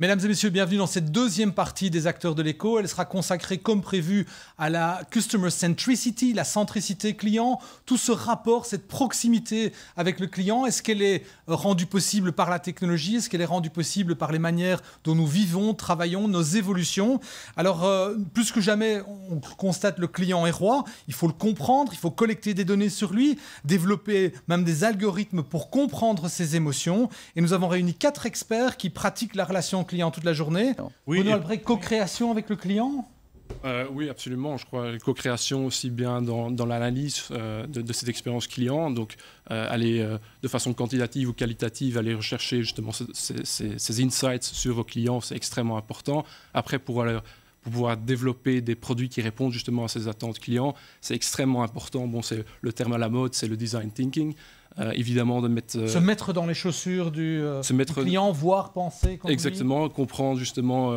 Mesdames et messieurs, bienvenue dans cette deuxième partie des acteurs de l'écho. Elle sera consacrée comme prévu à la customer centricity, la centricité client, tout ce rapport, cette proximité avec le client. Est-ce qu'elle est rendue possible par la technologie Est-ce qu'elle est rendue possible par les manières dont nous vivons, travaillons, nos évolutions Alors, euh, plus que jamais, on constate le client est roi. Il faut le comprendre, il faut collecter des données sur lui, développer même des algorithmes pour comprendre ses émotions. Et nous avons réuni quatre experts qui pratiquent la relation client toute la journée. Oui, Bruno Albrecht, co-création avec le client euh, oui, absolument. Je crois co-création aussi bien dans, l'analyse euh, de, cette expérience client, donc euh, aller de façon quantitative ou qualitative, aller rechercher justement ces, insights sur vos clients, c'est extrêmement important. Après, pour, pouvoir développer des produits qui répondent justement à ces attentes clients, c'est extrêmement important. Bon, c'est le terme à la mode, c'est le design thinking. Euh, évidemment de mettre euh, se mettre dans les chaussures du, euh, client, voir, penser, exactement, comprendre justement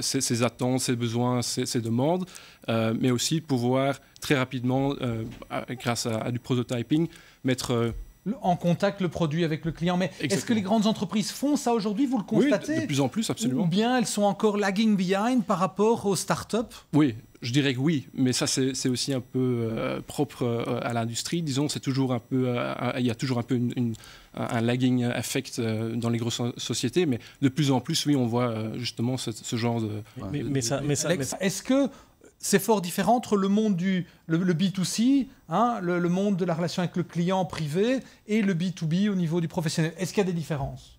ses, attentes, ses besoins, ses, demandes, mais aussi pouvoir très rapidement, grâce à, du prototyping, mettre en contact le produit avec le client. Mais est-ce que les grandes entreprises font ça aujourd'hui Vous le constatez Oui, de plus en plus, absolument. Ou bien elles sont encore lagging behind par rapport aux startups Oui, je dirais que oui, mais ça c'est aussi un peu euh, propre euh, à l'industrie. Disons, c'est toujours un peu, euh, il y a toujours un peu un lagging effect dans les grosses sociétés, mais de plus en plus, oui, on voit justement ce, genre de. Mais, ça, mais est-ce que c'est fort différent entre le monde du le, B2C, hein, le, le monde de la relation avec le client privé, et le B2B au niveau du professionnel Est-ce qu'il y a des différences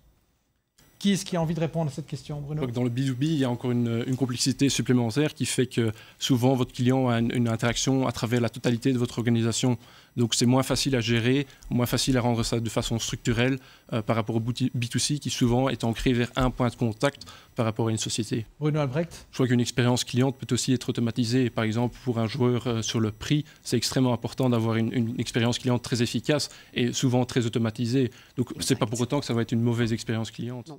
qui est-ce qui a envie de répondre à cette question, Bruno Dans le B2B, il y a encore une, complexité supplémentaire qui fait que souvent votre client a une, interaction à travers la totalité de votre organisation. Donc c'est moins facile à gérer, moins facile à rendre ça de façon structurelle euh, par rapport au B2C qui souvent est ancré vers un point de contact par rapport à une société. Bruno Albrecht Je crois qu'une expérience cliente peut aussi être automatisée. Par exemple, pour un joueur euh, sur le prix, c'est extrêmement important d'avoir une, expérience cliente très efficace et souvent très automatisée. Donc ce n'est pas pour autant que ça va être une mauvaise expérience cliente.